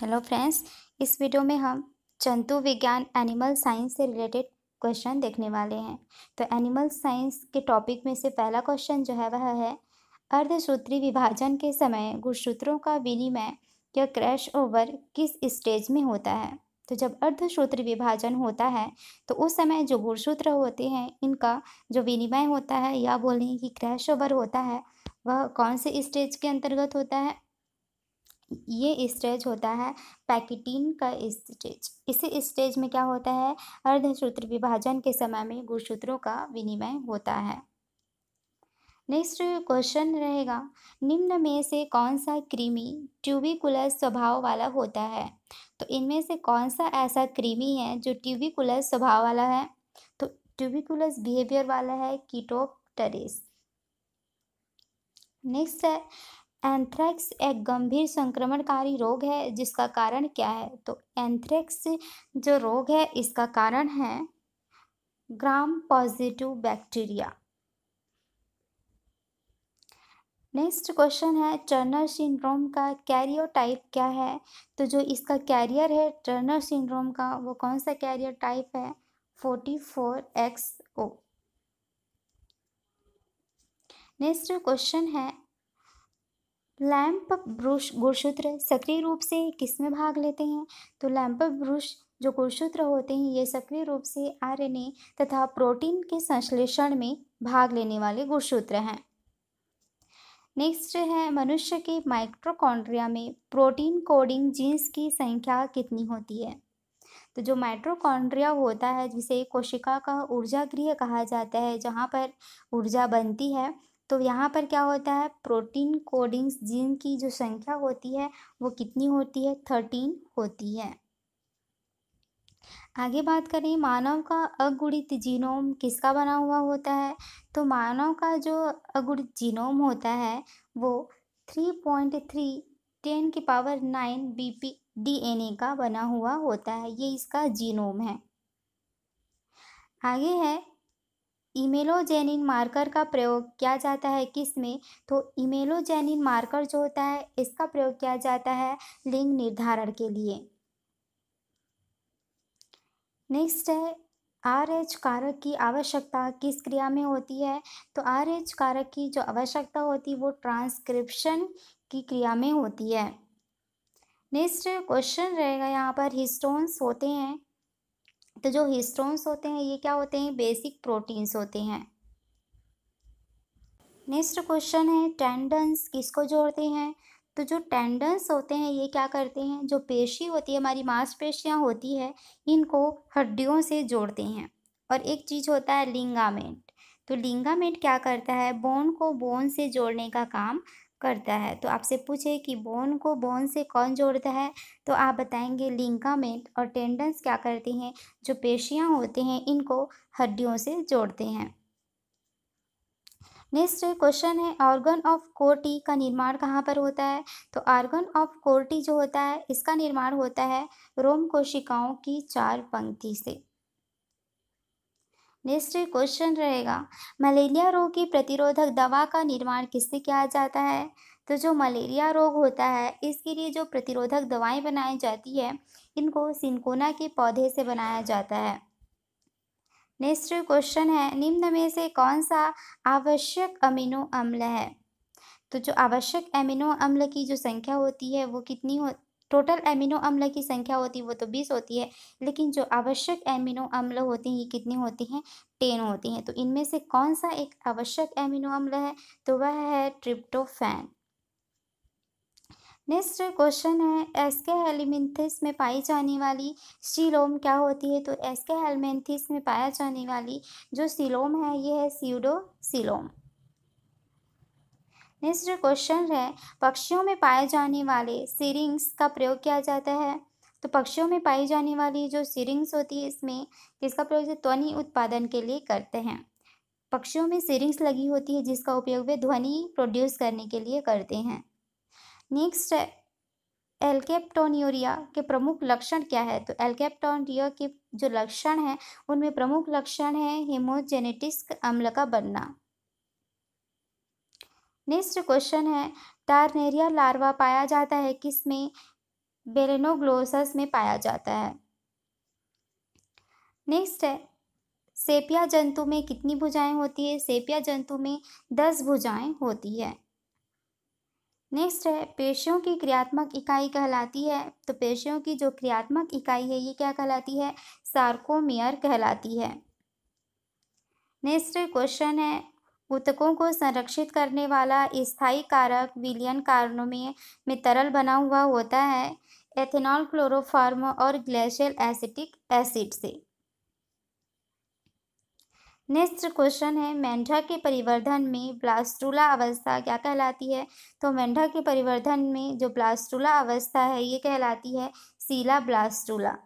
hello friends इस video में हम जंतु विज्ञान एनिमल साइंस से रिलेटेड क्वेश्चन देखने वाले हैं तो एनिमल साइंस के टॉपिक में से पहला क्वेश्चन जो है वह है अर्धसूत्री विभाजन के समय गुणसूत्रों का विनिमय या क्रैश ओवर किस स्टेज में होता है तो जब अर्धसूत्र विभाजन होता है तो उस समय जो गुणसूत्र होते हैं इनका जो विनिमय होता है या बोलें कि क्रैश ओवर होता है वह कौन से स्टेज के अंतर्गत होता है ये स्टेज होता है पैकेटीन का स्टेज इस स्टेज में क्या होता है अर्धसूत्र विभाजन के समय में गुणसूत्रों का विनिमय होता है नेक्स्ट क्वेश्चन रहेगा निम्न में से कौन सा कृमि ट्यूबिकुलस स्वभाव वाला होता है तो इनमें से कौन सा ऐसा कृमि है जो ट्यूबिकुलस स्वभाव वाला है तो ट्यूबिकुलस बिहेवियर वाला है कीटोपटरिस नेक्स्ट है एंथ्रैक्स एक गंभीर संक्रमणकारी रोग है जिसका कारण क्या है तो एंथ्रैक्स जो रोग है इसका कारण है gram positive bacteria next question है टर्नर सिंड्रोम का कैरियोटाइप क्या है तो जो इसका कैरियर है टर्नर सिंड्रोम का वो कौन सा कैरियर टाइप है forty four X O next question है लैम्प ब्रुष गुणसूत्र सक्रिय रूप से किसमें भाग लेते हैं तो लैम्प ब्रुष जो गुणसूत्र होते हैं ये सक्रिय रूप से आरएनए तथा प्रोटीन के संश्लेषण में भाग लेने वाले गुणसूत्र हैं नेक्स्ट है मनुष्य के माइट्रोकॉन्ड्रिया में प्रोटीन कोडिंग जीन्स की संख्या कितनी होती है तो जो माइट्रोकॉन्ड्रिया होता है जिसे कोशिका का ऊर्जा गृह कहा जाता है जहाँ पर ऊर्जा बनती है तो यहाँ पर क्या होता है प्रोटीन कोडिंग्स जीन की जो संख्या होती है वो कितनी होती है थर्टीन होती है आगे बात करें मानव का अगुणित जीनोम किसका बना हुआ होता है तो मानव का जो अगुणित जीनोम होता है वो थ्री पॉइंट थ्री टेन की power nine B P D N A का बना हुआ होता है ये इसका जीनोम है आगे है इमेलोजेनिन मार्कर का प्रयोग किया जाता है किस में तो इमेलोजेनिन मार्कर जो होता है इसका प्रयोग किया जाता है लिंग निर्धारण के लिए नेक्स्ट है आर एच कारक की आवश्यकता किस क्रिया में होती है तो आर एच कारक की जो आवश्यकता होती है वो ट्रांसक्रिप्शन की क्रिया में होती है नेक्स्ट क्वेश्चन रहेगा यहाँ पर हिस्टोन्स होते हैं तो जो हिस्ट्रोन्स होते हैं ये क्या होते हैं बेसिक प्रोटीन्स होते हैं नेक्स्ट क्वेश्चन है टेंडन्स किसको जोड़ते हैं तो जो टेंडन्स होते हैं ये क्या करते हैं जो पेशी होती है हमारी मांसपेशियां होती है इनको हड्डियों से जोड़ते हैं और एक चीज़ होता है लिंगामेंट तो लिंगामेंट क्या करता है बोन को बोन से जोड़ने का काम करता है तो आपसे पूछे कि बोन को बोन से कौन जोड़ता है तो आप बताएंगे लिंकामेंट और टेंडन्स क्या करते हैं जो पेशियाँ होते हैं इनको हड्डियों से जोड़ते हैं नेक्स्ट क्वेश्चन है ऑर्गन ऑफ कोर्टी का निर्माण कहाँ पर होता है तो ऑर्गन ऑफ कोर्टी जो होता है इसका निर्माण होता है रोम कोशिकाओं की चार पंक्ति से नेक्स्ट क्वेश्चन रहेगा मलेरिया रोग की प्रतिरोधक दवा का निर्माण किससे किया जाता है तो जो मलेरिया रोग होता है इसके लिए जो प्रतिरोधक दवाएं बनाई जाती है इनको सिंकोना के पौधे से बनाया जाता है नेक्स्ट क्वेश्चन है निम्न में से कौन सा आवश्यक अमीनो अम्ल है तो जो आवश्यक अमीनो अम्ल की जो संख्या होती है वो कितनी हो टोटल एमिनो अम्ल की संख्या होती है वो तो बीस होती है लेकिन जो आवश्यक एमिनो अम्ल होते हैं ये कितनी होती हैं टेन होती हैं तो इनमें से कौन सा एक आवश्यक एमिनो अम्ल है तो वह है ट्रिप्टोफैन नेक्स्ट क्वेश्चन है एसके हेलिमेंथिस में पाई जाने वाली सीलोम क्या होती है तो एसके हेलमेंथिस में पाया जाने वाली जो सीलोम है ये है सीडो सीलोम नेक्स्ट क्वेश्चन है पक्षियों में पाए जाने वाले सीरिंग्स का प्रयोग किया जाता है तो पक्षियों में पाई जाने वाली जो सीरिंग्स होती है इसमें किसका प्रयोग ध्वनि उत्पादन के लिए करते हैं पक्षियों में सीरिंग्स लगी होती है जिसका उपयोग वे ध्वनि प्रोड्यूस करने के लिए करते हैं नेक्स्ट है एल्केप्टोनियोरिया के प्रमुख लक्षण क्या है तो एल्केप्टोनियोरिया के जो लक्षण हैं उनमें प्रमुख लक्षण है हीमोजेनेटिस्क अम्ल का बनना नेक्स्ट क्वेश्चन है टारनेरिया लार्वा पाया जाता है किसमें बेलेनोग्लोसस में पाया जाता है नेक्स्ट है सेपिया जंतु में कितनी भुजाएं होती है सेपिया जंतु में दस भुजाएं होती है नेक्स्ट है पेशियों की क्रियात्मक इकाई कहलाती है तो पेशियों की जो क्रियात्मक इकाई है ये क्या कहलाती है सार्कोमियर कहलाती है नेक्स्ट क्वेश्चन है ऊतकों को संरक्षित करने वाला स्थायी कारक विलियन कारणों में, में तरल बना हुआ होता है एथेनॉल क्लोरोफार्म और ग्लेशियल एसिटिक एसिड से नेक्स्ट क्वेश्चन है मेंढक के परिवर्धन में ब्लास्टूला अवस्था क्या कहलाती है तो मेंढक के परिवर्धन में जो ब्लास्टूला अवस्था है ये कहलाती है सीला ब्लास्टूला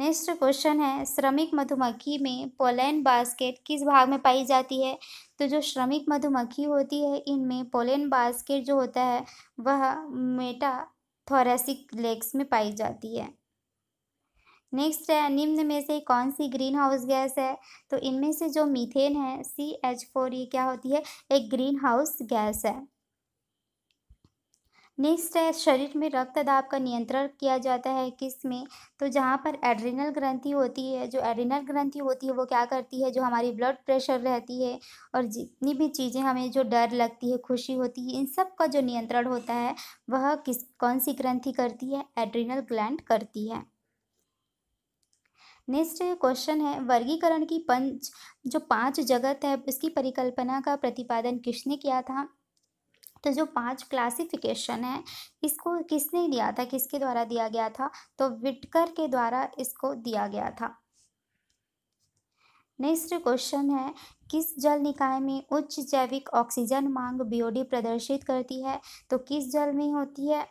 नेक्स्ट क्वेश्चन है श्रमिक मधुमक्खी में पोलैन बास्केट किस भाग में पाई जाती है तो जो श्रमिक मधुमक्खी होती है इनमें पोलैन बास्केट जो होता है वह मेटा थोरेसिक लेग्स में पाई जाती है नेक्स्ट है निम्न में से कौन सी ग्रीन हाउस गैस है तो इनमें से जो मीथेन है सी एच फोर ये क्या होती है एक ग्रीन हाउस गैस है नेक्स्ट है शरीर में रक्त दाब का नियंत्रण किया जाता है किस में तो जहाँ पर एड्रिनल ग्रंथि होती है जो एड्रिनल ग्रंथि होती है वो क्या करती है जो हमारी ब्लड प्रेशर रहती है और जितनी भी चीज़ें हमें जो डर लगती है खुशी होती है इन सब का जो नियंत्रण होता है वह किस कौन सी ग्रंथि करती है एड्रिनल ग्लैंड करती है नेक्स्ट क्वेश्चन है वर्गीकरण की पंच जो पांच जगत है उसकी परिकल्पना का प्रतिपादन किसने किया था तो जो पांच क्लासिफिकेशन है इसको किसने दिया था किसके द्वारा दिया गया था तो विटकर के द्वारा इसको दिया गया था नेक्स्ट क्वेश्चन है किस जल निकाय में उच्च जैविक ऑक्सीजन मांग बीओडी प्रदर्शित करती है तो किस जल में होती है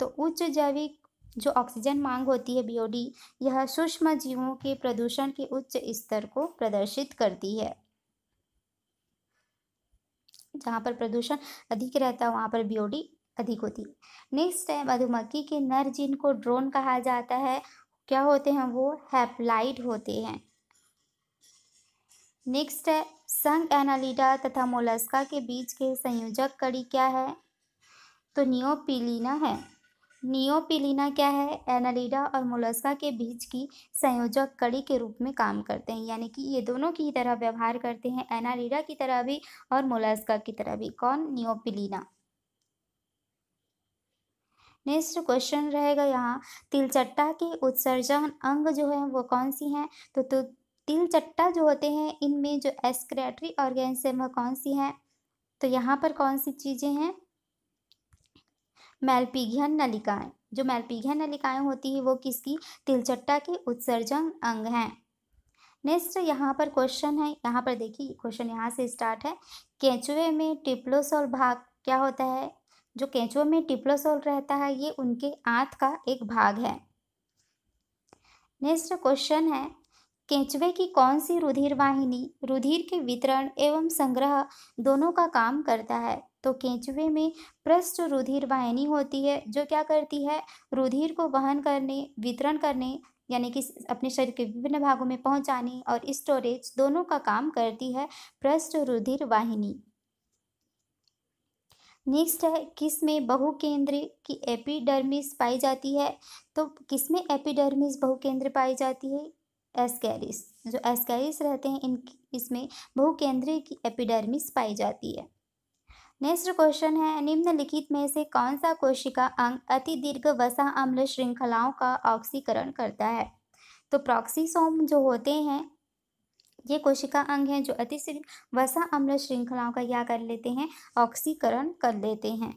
तो उच्च जैविक जो ऑक्सीजन मांग होती है बीओडी यह सूक्ष्म जीवों के प्रदूषण के उच्च स्तर को प्रदर्शित करती है जहाँ पर प्रदूषण अधिक रहता है वहाँ पर बीओडी अधिक होती है नेक्स्ट है मधुमक्खी के नर जिनको ड्रोन कहा जाता है क्या होते हैं वो हैप्लाइड होते हैं नेक्स्ट है संघ एनालिडा तथा मोलस्का के बीच के संयोजक कड़ी क्या है तो नियोपिलीना है नियोपिलिना क्या है एनालिडा और मोलस्का के बीच की संयोजक कड़ी के रूप में काम करते हैं यानी कि ये दोनों की तरह व्यवहार करते हैं एनालिडा की तरह भी और मोलस्का की तरह भी कौन नियोपिलिना नेक्स्ट क्वेश्चन रहेगा यहाँ तिलचट्टा के उत्सर्जन अंग जो है वो कौन सी हैं तो, तो तिलचट्टा जो होते हैं इनमें जो एस्क्रेटरी ऑर्गेन्स हैं वह कौन सी हैं तो यहाँ पर कौन सी चीज़ें हैं मैलपीघियन नलिकाएं जो मेलपीघियन नलिकाएं होती है वो किसकी तिलचट्टा के उत्सर्जन अंग हैं नेक्स्ट यहाँ पर क्वेश्चन है यहाँ पर देखिए क्वेश्चन यहाँ से स्टार्ट है केंचुए में टिप्लोसोल भाग क्या होता है जो केंचुए में टिप्लोसोल रहता है ये उनके आंत का एक भाग है नेक्स्ट क्वेश्चन है केंचुए की कौन सी रुधिर वाहिनी रुधिर के वितरण एवं संग्रह दोनों का काम करता है तो केंचुए में पृष्ठ रुधिर वाहिनी होती है जो क्या करती है रुधिर को वहन करने वितरण करने यानी कि अपने शरीर के विभिन्न भागों में पहुंचाने और स्टोरेज दोनों का काम करती है पृष्ठ रुधिर वाहिनी नेक्स्ट है किस में बहुकेंद्र की एपिडर्मिस पाई जाती है तो किस में एपिडर्मिस बहुकेंद्र पाई जाती है एस्कैरिस जो एस्कैरिस रहते हैं इन इसमें बहुकेंद्रीय की एपिडर्मिस पाई जाती है नेक्स्ट क्वेश्चन है निम्नलिखित में से कौन सा कोशिका अंग अति दीर्घ वसा अम्ल श्रृंखलाओं का ऑक्सीकरण करता है तो प्रॉक्सीसोम जो होते हैं ये कोशिका अंग हैं जो अति वसा अम्ल श्रृंखलाओं का क्या कर लेते हैं ऑक्सीकरण कर लेते हैं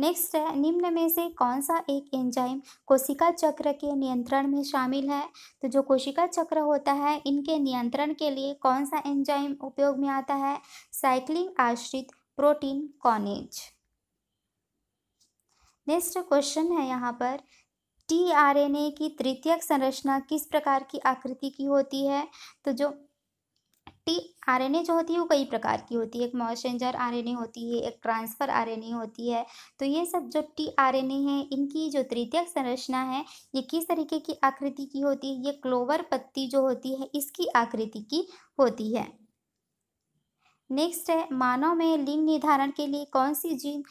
नेक्स्ट है निम्न में से कौन सा एक एंजाइम कोशिका चक्र के नियंत्रण में शामिल है तो जो कोशिका चक्र होता है इनके नियंत्रण के लिए कौन सा एंजाइम उपयोग में आता है साइक्लिंग आश्रित प्रोटीन कॉनेज नेक्स्ट क्वेश्चन है यहाँ पर टी आर एन ए की तृतीयक संरचना किस प्रकार की आकृति की होती है तो जो टी आर जो होती है वो कई प्रकार की होती है एक मॉइस्चेंजर आर होती है एक ट्रांसफ़र आर होती है तो ये सब जो टी आर है इनकी जो तृतीयक संरचना है ये किस तरीके की आकृति की होती है ये क्लोवर पत्ती जो होती है इसकी आकृति की होती है नेक्स्ट है मानव में लिंग निर्धारण के लिए कौन सी जीन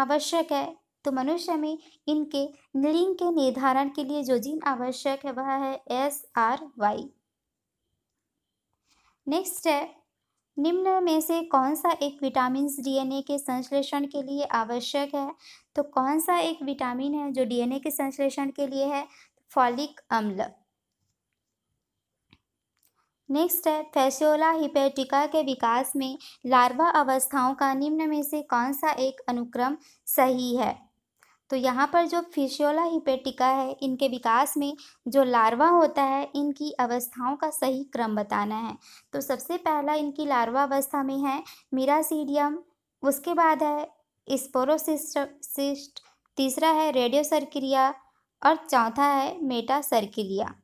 आवश्यक है तो मनुष्य में इनके लिंग के निर्धारण के लिए जो जीन आवश्यक है वह है एस आर वाई नेक्स्ट है निम्न में से कौन सा एक विटामिन डीएनए के संश्लेषण के लिए आवश्यक है तो कौन सा एक विटामिन है जो डीएनए के संश्लेषण के लिए है फॉलिक अम्ल नेक्स्ट है फैसियोला हिपेटिका के विकास में लार्वा अवस्थाओं का निम्न में से कौन सा एक अनुक्रम सही है तो यहाँ पर जो फिशियोला हिपेटिका है इनके विकास में जो लार्वा होता है इनकी अवस्थाओं का सही क्रम बताना है तो सबसे पहला इनकी लार्वा अवस्था में है मीरासीडियम उसके बाद है स्पोरोसिस्ट तीसरा है रेडियो सर्क्रिया और चौथा है मेटा सर्क्रिया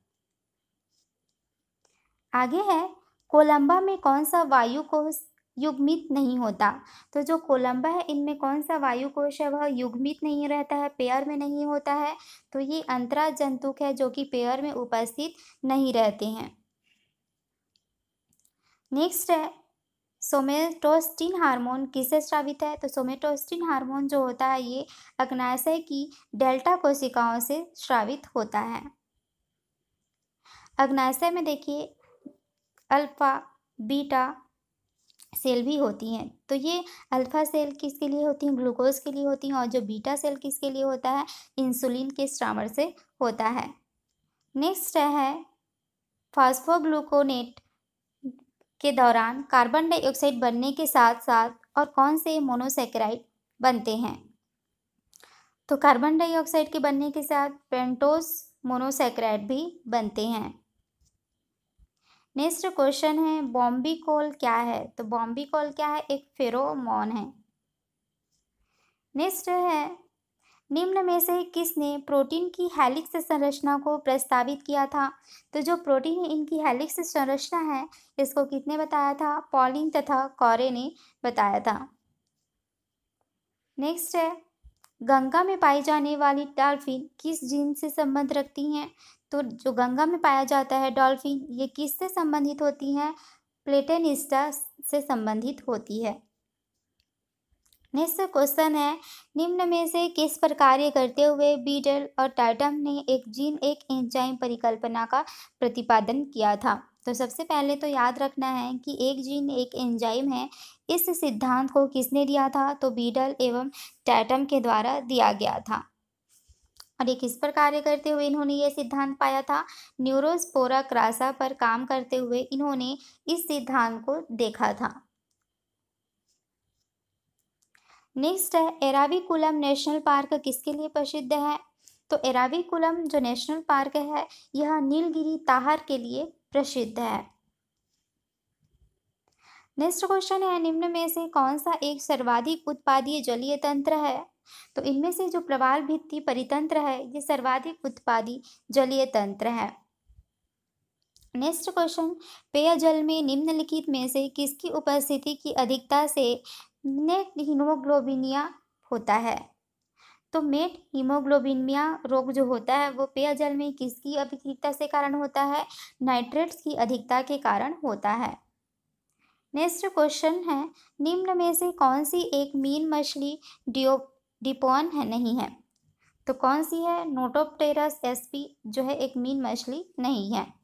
आगे है कोलंबा में कौन सा वायु को युग्मित नहीं होता तो जो कोलंबा है इनमें कौन सा वायु कोश है वह युग्मित नहीं रहता है पेयर में नहीं होता है तो ये अंतरा जंतुक है जो कि पेयर में उपस्थित नहीं रहते हैं नेक्स्ट है सोमेटोस्टिन हार्मोन किससे स्रावित है तो सोमेटोस्टिन हार्मोन जो होता है ये अग्नाशय की डेल्टा कोशिकाओं से स्रावित होता है अग्नाशय में देखिए अल्फा बीटा सेल भी होती हैं तो ये अल्फ़ा सेल किसके लिए होती हैं ग्लूकोज के लिए होती हैं और जो बीटा सेल किसके लिए होता है इंसुलिन के स्ट्रामर से होता है नेक्स्ट है फॉस्फोग्लूकोनेट के दौरान कार्बन डाइऑक्साइड बनने के साथ साथ और कौन से मोनोसेक्राइड बनते हैं तो कार्बन डाइऑक्साइड के बनने के साथ पेंटोस मोनोसेक्राइड भी बनते हैं नेक्स्ट क्वेश्चन है बॉम्बी कॉल क्या है तो बॉम्बी कॉल क्या है एक फेरोमोन है नेक्स्ट है निम्न में से किसने प्रोटीन की हेलिक्स संरचना को प्रस्तावित किया था तो जो प्रोटीन इनकी हेलिक्स संरचना है इसको किसने बताया था पॉलिन तथा कॉरे ने बताया था नेक्स्ट है गंगा में पाई जाने वाली डॉल्फिन किस जीन से संबंध रखती हैं तो जो गंगा में पाया जाता है डॉल्फिन ये किस से संबंधित होती हैं प्लेटेनिस्टा से संबंधित होती है नेक्स्ट क्वेश्चन है निम्न में से किस पर कार्य करते हुए बीडल और टाइटम ने एक जीन एक एंजाइम परिकल्पना का प्रतिपादन किया था तो सबसे पहले तो याद रखना है कि एक जीन एक एंजाइम है इस सिद्धांत को किसने दिया था तो बीडल एवं टैटम के द्वारा दिया गया था और ये किस पर कार्य करते हुए इन्होंने ये सिद्धांत पाया था न्यूरोस्पोरा क्रासा पर काम करते हुए इन्होंने इस सिद्धांत को देखा था नेक्स्ट है एराविकुलम नेशनल पार्क किसके लिए प्रसिद्ध है तो एराविकुलम जो नेशनल पार्क है यह नीलगिरी ताहर के लिए प्रसिद्ध है नेक्स्ट क्वेश्चन है निम्न में से कौन सा एक सर्वाधिक उत्पादीय जलीय तंत्र है तो इनमें से जो प्रवाल भित्ति परितंत्र है ये सर्वाधिक उत्पादी जलीय तंत्र है नेक्स्ट क्वेश्चन पेयजल में निम्नलिखित में से किसकी उपस्थिति की अधिकता से हीमोग्लोबिनिया होता है तो मेट हीमोग्लोबिनमिया रोग जो होता है वो पेयजल में किसकी अधिकता से कारण होता है नाइट्रेट्स की अधिकता के कारण होता है नेक्स्ट क्वेश्चन है निम्न में से कौन सी एक मीन मछली डिओ डिपोन है नहीं है तो कौन सी है नोटोपटेरस एसपी जो है एक मीन मछली नहीं है